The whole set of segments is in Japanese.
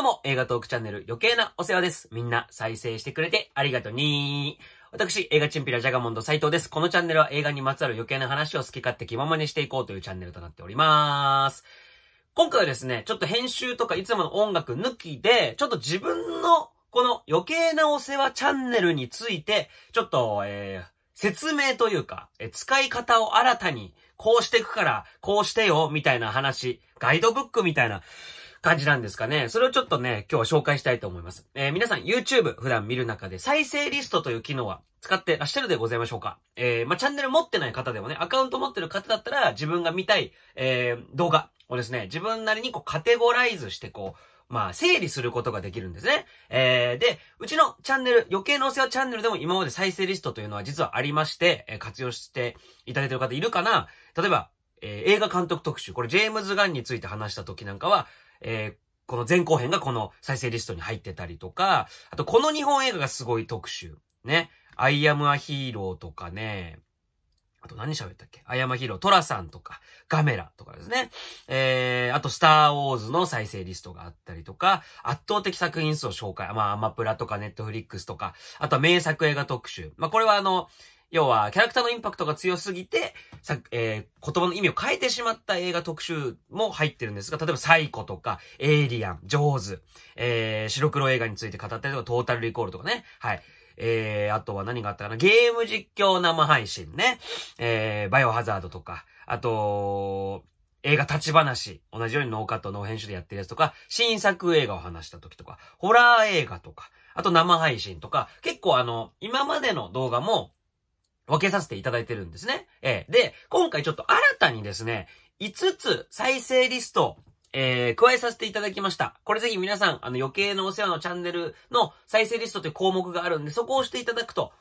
どうも、映画トークチャンネル余計なお世話です。みんな再生してくれてありがとにー。私、映画チンピラジャガモンド斉藤です。このチャンネルは映画にまつわる余計な話を好き勝手気ままにしていこうというチャンネルとなっておりまーす。今回はですね、ちょっと編集とかいつもの音楽抜きで、ちょっと自分のこの余計なお世話チャンネルについて、ちょっと、えー、説明というか、え使い方を新たに、こうしていくから、こうしてよ、みたいな話、ガイドブックみたいな、感じなんですかね。それをちょっとね、今日は紹介したいと思います。えー、皆さん YouTube 普段見る中で再生リストという機能は使ってらっしゃるでございましょうかえー、まあ、チャンネル持ってない方でもね、アカウント持ってる方だったら自分が見たい、えー、動画をですね、自分なりにこうカテゴライズしてこう、まあ、整理することができるんですね。えー、で、うちのチャンネル、余計のお世話チャンネルでも今まで再生リストというのは実はありまして、えー、活用していただいている方いるかな例えば、えー、映画監督特集、これジェームズ・ガンについて話した時なんかは、えーこの前後編がこの再生リストに入ってたりとか、あとこの日本映画がすごい特集。ね。アイアムアヒーローとかね。あと何喋ったっけアイアムアヒーロー、トラさんとか、ガメラとかですね。えー、あとスターウォーズの再生リストがあったりとか、圧倒的作品数を紹介。まあ、アマプラとかネットフリックスとか、あとは名作映画特集。まあ、これはあの、要は、キャラクターのインパクトが強すぎて、さ、えー、言葉の意味を変えてしまった映画特集も入ってるんですが、例えばサイコとか、エイリアン、ジョーズ、えー、白黒映画について語ったりとか、トータルリコールとかね。はい。えー、あとは何があったかな。ゲーム実況生配信ね。えー、バイオハザードとか、あと、映画立ち話。同じようにノーカット、ノー編集でやってるやつとか、新作映画を話した時とか、ホラー映画とか、あと生配信とか、結構あの、今までの動画も、分けさせていただいてるんですね。えー、で、今回ちょっと新たにですね、5つ再生リスト、えー、加えさせていただきました。これぜひ皆さん、あの余計なお世話のチャンネルの再生リストという項目があるんで、そこを押していただくと、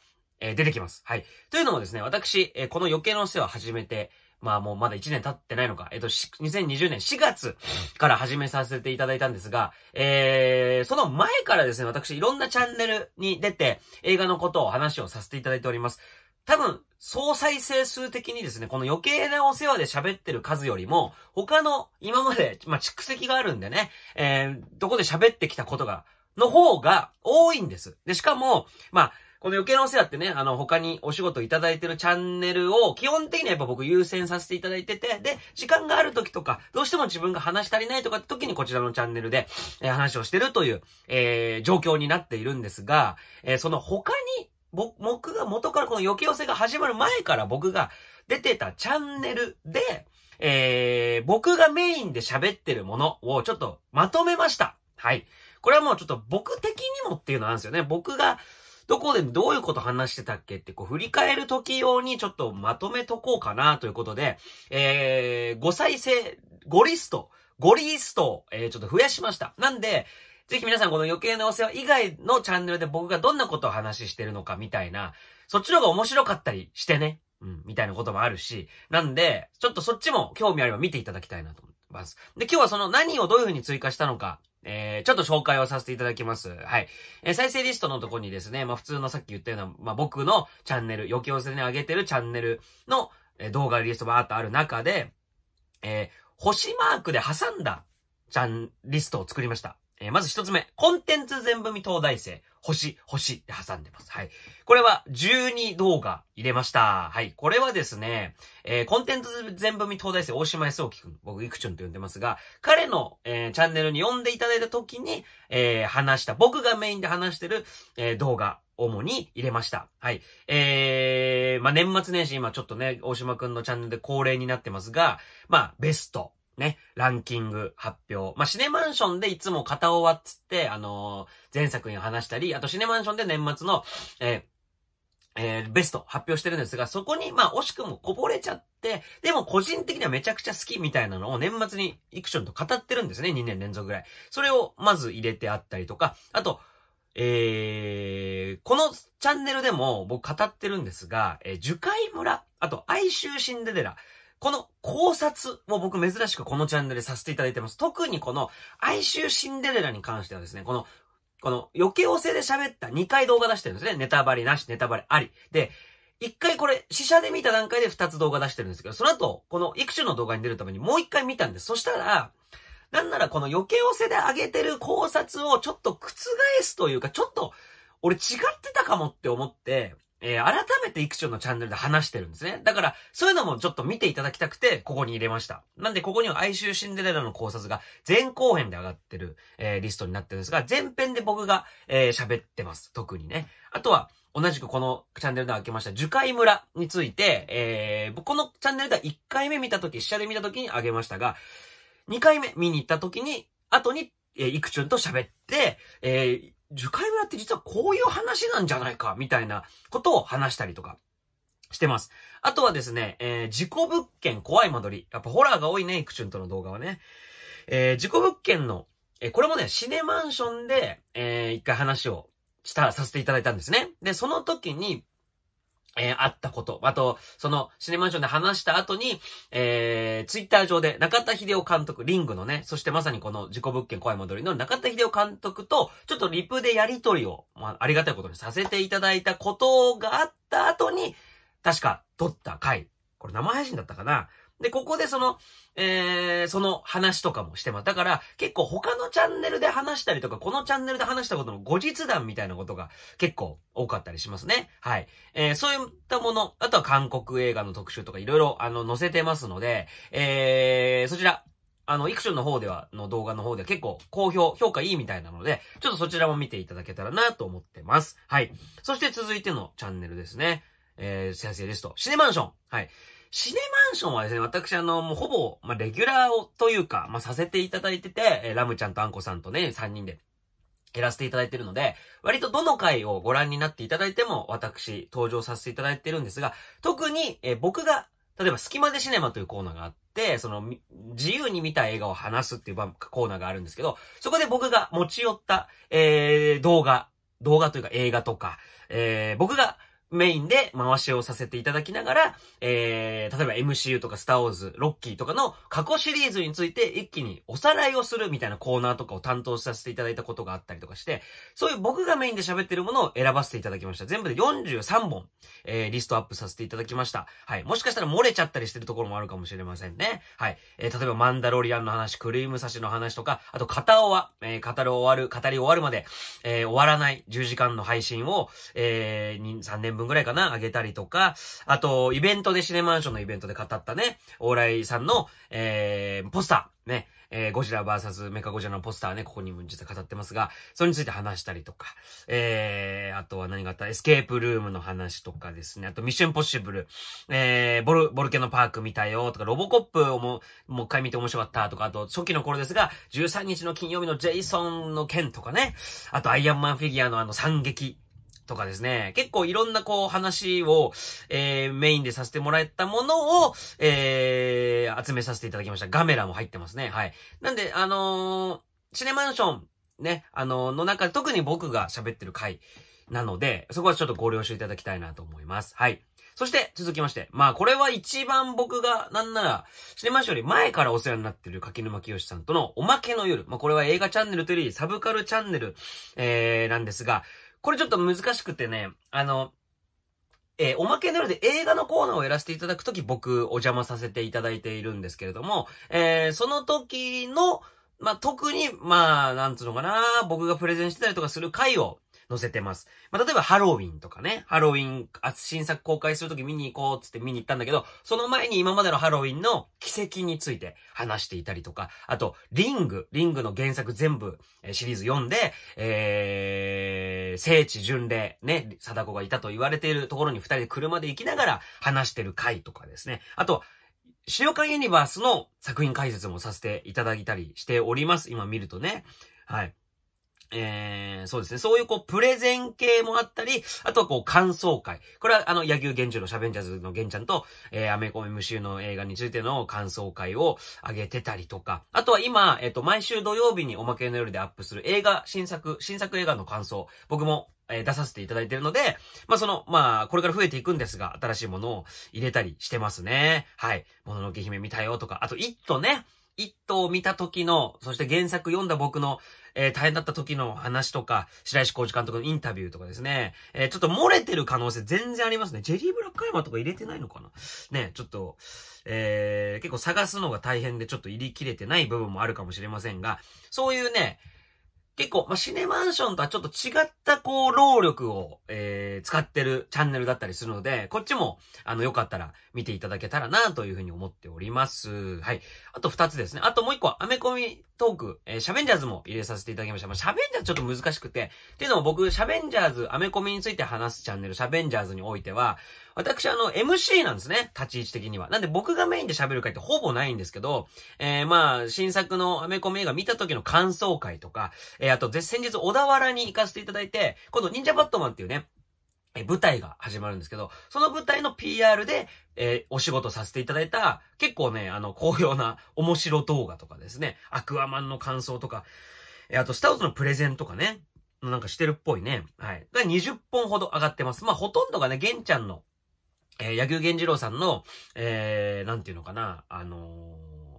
えー、出てきます。はい。というのもですね、私、えー、この余計なお世話を始めて、まあもうまだ1年経ってないのか、えっ、ー、と、2020年4月から始めさせていただいたんですが、えー、その前からですね、私いろんなチャンネルに出て映画のことを話をさせていただいております。多分、総再生数的にですね、この余計なお世話で喋ってる数よりも、他の今まで、まあ、蓄積があるんでね、えー、どこで喋ってきたことが、の方が多いんです。で、しかも、まあ、この余計なお世話ってね、あの、他にお仕事いただいてるチャンネルを、基本的にはやっぱ僕優先させていただいてて、で、時間がある時とか、どうしても自分が話し足りないとかって時にこちらのチャンネルで、えー、話をしてるという、えー、状況になっているんですが、えー、その他に、僕が元からこの余計寄せが始まる前から僕が出てたチャンネルで、えー、僕がメインで喋ってるものをちょっとまとめました。はい。これはもうちょっと僕的にもっていうのなんですよね。僕がどこでどういうこと話してたっけってこう振り返る時用にちょっとまとめとこうかなということで、えー、5再生、5リスト、5リストを、えー、ちょっと増やしました。なんで、ぜひ皆さんこの余計なお世話以外のチャンネルで僕がどんなことを話してるのかみたいな、そっちの方が面白かったりしてね。うん、みたいなこともあるし。なんで、ちょっとそっちも興味あれば見ていただきたいなと思います。で、今日はその何をどういう風に追加したのか、えー、ちょっと紹介をさせていただきます。はい。えー、再生リストのとこにですね、まあ普通のさっき言ったような、まあ僕のチャンネル、余計お世話に上げてるチャンネルの、え動画リストバーっとある中で、えー、星マークで挟んだ、チャン、リストを作りました。えー、まず一つ目、コンテンツ全見東大生、星、星って挟んでます。はい。これは12動画入れました。はい。これはですね、えー、コンテンツ全見東大生、大島康沖くん、僕、いくちゅんと呼んでますが、彼の、えー、チャンネルに呼んでいただいた時に、えー、話した、僕がメインで話してる、えー、動画、主に入れました。はい。えー、まあ、年末年始、今ちょっとね、大島くんのチャンネルで恒例になってますが、まあ、ベスト、ね、ランキング発表。まあ、シネマンションでいつも片終わっつって、あのー、前作に話したり、あとシネマンションで年末の、えーえー、ベスト発表してるんですが、そこに、まあ、惜しくもこぼれちゃって、でも個人的にはめちゃくちゃ好きみたいなのを年末にイクションと語ってるんですね、2年連続ぐらい。それをまず入れてあったりとか、あと、えー、このチャンネルでも僕語ってるんですが、えー、樹海村、あと哀愁シンデレラ、この考察も僕珍しくこのチャンネルでさせていただいてます。特にこの哀愁シンデレラに関してはですね、この、この余計おせで喋った2回動画出してるんですね。ネタバレなし、ネタバレあり。で、一回これ、試写で見た段階で二つ動画出してるんですけど、その後、この育種の動画に出るためにもう一回見たんです。そしたら、なんならこの余計寄せで上げてる考察をちょっと覆すというか、ちょっと、俺違ってたかもって思って、えー、改めていくちゅんのチャンネルで話してるんですね。だから、そういうのもちょっと見ていただきたくて、ここに入れました。なんで、ここには哀愁シンデレラの考察が前後編で上がってる、えー、リストになってるんですが、前編で僕が、えー、喋ってます。特にね。あとは、同じくこのチャンネルで開けました、樹海村について、えー、このチャンネルでは1回目見たとき、試写で見たときにあげましたが、2回目見に行ったときに、後に、えー、くちゅんと喋って、えー、樹海村って実はこういう話なんじゃないか、みたいなことを話したりとか。してます。あとはですね、えー、事故物件怖い間取り。やっぱホラーが多いね、イクチュンとの動画はね。えー、事故物件の、えー、これもね、シネマンションで、えー、一回話をした、させていただいたんですね。で、その時に、えー、あったこと。あと、その、シネマンションで話した後に、えー、ツイッター上で、中田秀夫監督、リングのね、そしてまさにこの自己物件怖い戻りの中田秀夫監督と、ちょっとリプでやりとりを、まあ、ありがたいことにさせていただいたことがあった後に、確か、撮った回。これ生配信だったかなで、ここでその、えー、その話とかもしてます。だから、結構他のチャンネルで話したりとか、このチャンネルで話したことの後日談みたいなことが結構多かったりしますね。はい。えー、そういったもの、あとは韓国映画の特集とかいろいろ、あの、載せてますので、えー、そちら、あの、イクションの方では、の動画の方では結構好評、評価いいみたいなので、ちょっとそちらも見ていただけたらなと思ってます。はい。そして続いてのチャンネルですね。えー、先生ですと、シネマンション。はい。シネマンションはですね、私あの、もうほぼ、まあ、レギュラーを、というか、まあ、させていただいてて、えー、ラムちゃんとアンコさんとね、3人で、やらせていただいてるので、割とどの回をご覧になっていただいても、私、登場させていただいてるんですが、特に、えー、僕が、例えば、隙間でシネマというコーナーがあって、その、自由に見た映画を話すっていうコーナーがあるんですけど、そこで僕が持ち寄った、えー、動画、動画というか映画とか、えー、僕がメインで回しをさせていただきながら、えー、例えば MCU とかスターウォーズ、ロッキーとかの過去シリーズについて一気におさらいをするみたいなコーナーとかを担当させていただいたことがあったりとかして、そういう僕がメインで喋ってるものを選ばせていただきました。全部で43本、えー、リストアップさせていただきました。はい。もしかしたら漏れちゃったりしてるところもあるかもしれませんね。はい。えー、例えばマンダロリアンの話、クリームサシの話とか、あと片尾は、えー、語る終わる、語り終わるまで、えー、終わらない10時間の配信を、えー、3年分ぐらいかな、あげたりとか、あと、イベントでシネマンションのイベントで語ったね、オーライさんの、えー、ポスター、ね、えー、ゴジラ VS メカゴジラのポスターね、ここにも実は語ってますが、それについて話したりとか、えー、あとは何があったエスケープルームの話とかですね、あとミッションポッシブル、えー、ボル、ボルケのパーク見たよとか、ロボコップをも、もう一回見て面白かったとか、あと初期の頃ですが、13日の金曜日のジェイソンの件とかね、あとアイアンマンフィギュアのあの惨劇とかですね、結構いろんなこう話を、えー、メインでさせてもらったものを、えー、集めさせていただきました。ガメラも入ってますね。はい。なんで、あのー、シネマンション、ね、あのー、の中で特に僕が喋ってる回なので、そこはちょっとご了承いただきたいなと思います。はい。そして、続きまして。まあ、これは一番僕が、なんなら、シネマンションより前からお世話になってる柿沼清さんとのおまけの夜。まあ、これは映画チャンネルというよりサブカルチャンネル、えー、なんですが、これちょっと難しくてね、あの、えー、おまけなので映画のコーナーをやらせていただくとき僕お邪魔させていただいているんですけれども、えー、その時の、まあ、特に、まあ、なんつうのかな、僕がプレゼンしてたりとかする回を載せてます。まあ、例えばハロウィンとかね、ハロウィン、新作公開するとき見に行こうっつって見に行ったんだけど、その前に今までのハロウィンの奇跡について話していたりとか、あと、リング、リングの原作全部、シリーズ読んで、えー、聖地巡礼、ね、貞子がいたと言われているところに二人で車で行きながら話してる回とかですね。あと、塩川ユニバースの作品解説もさせていただいたりしております。今見るとね。はい。えー、そうですね。そういうこう、プレゼン系もあったり、あとはこう、感想会。これはあの、野球現中のシャベンジャーズの玄ちゃんと、えー、アメコミ無臭の映画についての感想会を上げてたりとか、あとは今、えっ、ー、と、毎週土曜日におまけの夜でアップする映画、新作、新作映画の感想。僕もえ出させていただいてるので、まあ、その、まあ、これから増えていくんですが、新しいものを入れたりしてますね。はい。もののけ姫見たよとか、あと、イットね。一頭を見た時の、そして原作読んだ僕の、えー、大変だった時の話とか、白石浩二監督のインタビューとかですね、えー、ちょっと漏れてる可能性全然ありますね。ジェリー・ブラックアイマーとか入れてないのかなね、ちょっと、えー、結構探すのが大変でちょっと入りきれてない部分もあるかもしれませんが、そういうね、結構、まあ、シネマンションとはちょっと違った、こう、労力を、えー、使ってるチャンネルだったりするので、こっちも、あの、よかったら見ていただけたらな、というふうに思っております。はい。あと二つですね。あともう一個は、アメコミトーク、えー、シャベンジャーズも入れさせていただきました。まあ、シャベンジャーズちょっと難しくて、っていうのも僕、シャベンジャーズ、アメコミについて話すチャンネル、シャベンジャーズにおいては、私、あの、MC なんですね。立ち位置的には。なんで僕がメインで喋る回ってほぼないんですけど、えー、まあ、新作のアメコミ映画見た時の感想会とか、えーえあと、先日小田原に行かせていただいて、今度、忍者バットマンっていうね、え、舞台が始まるんですけど、その舞台の PR で、えー、お仕事させていただいた、結構ね、あの、好評な面白動画とかですね、アクアマンの感想とか、えあと、スタウトのプレゼンとかね、なんかしてるっぽいね。はい。が20本ほど上がってます。まあ、ほとんどがね、玄ちゃんの、えー、野球玄次郎さんの、えー、なんていうのかな、あの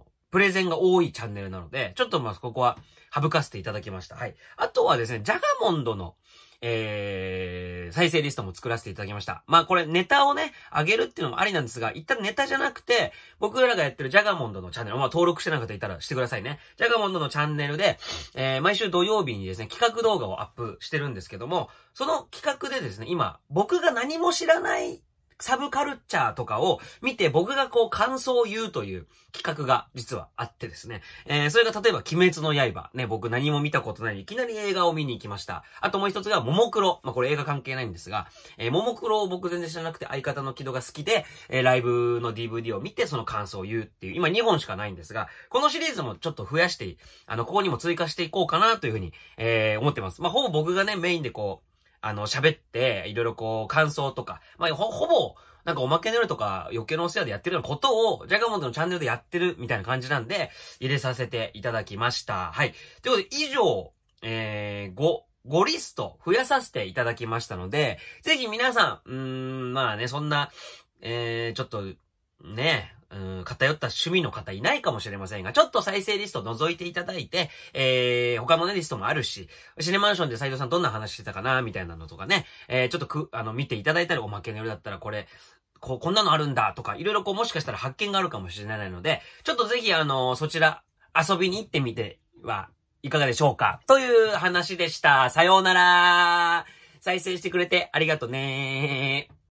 ー、プレゼンが多いチャンネルなので、ちょっとまあ、ここは、省かせていただきました。はい。あとはですね、ジャガモンドの、えー、再生リストも作らせていただきました。まあこれネタをね、あげるっていうのもありなんですが、一旦ネタじゃなくて、僕らがやってるジャガモンドのチャンネル、まあ登録してない方いたらしてくださいね。ジャガモンドのチャンネルで、えー、毎週土曜日にですね、企画動画をアップしてるんですけども、その企画でですね、今、僕が何も知らないサブカルチャーとかを見て僕がこう感想を言うという企画が実はあってですね。えー、それが例えば鬼滅の刃。ね、僕何も見たことない。いきなり映画を見に行きました。あともう一つがももクロ。まあ、これ映画関係ないんですが、えー、ももクロを僕全然知らなくて相方の軌道が好きで、えー、ライブの DVD を見てその感想を言うっていう、今2本しかないんですが、このシリーズもちょっと増やしていい、あの、ここにも追加していこうかなというふうに、えー、思ってます。まあ、ほぼ僕がね、メインでこう、あの、喋って、いろいろこう、感想とか、まあ、ほ、ほぼ、なんかおまけの夜とか余計なお世話でやってるようなことを、ジャガモンドのチャンネルでやってるみたいな感じなんで、入れさせていただきました。はい。ということで、以上、えー、5、5リスト増やさせていただきましたので、ぜひ皆さん、うーん、まあね、そんな、えー、ちょっと、ね、うん、偏った趣味の方いないかもしれませんが、ちょっと再生リスト覗いていただいて、えー、他のね、リストもあるし、シネマンションで斎藤さんどんな話してたかな、みたいなのとかね、えー、ちょっとく、あの、見ていただいたり、おまけの夜だったらこれ、こう、こんなのあるんだとか、いろいろこう、もしかしたら発見があるかもしれないので、ちょっとぜひ、あの、そちら、遊びに行ってみてはいかがでしょうかという話でした。さようなら再生してくれてありがとねー。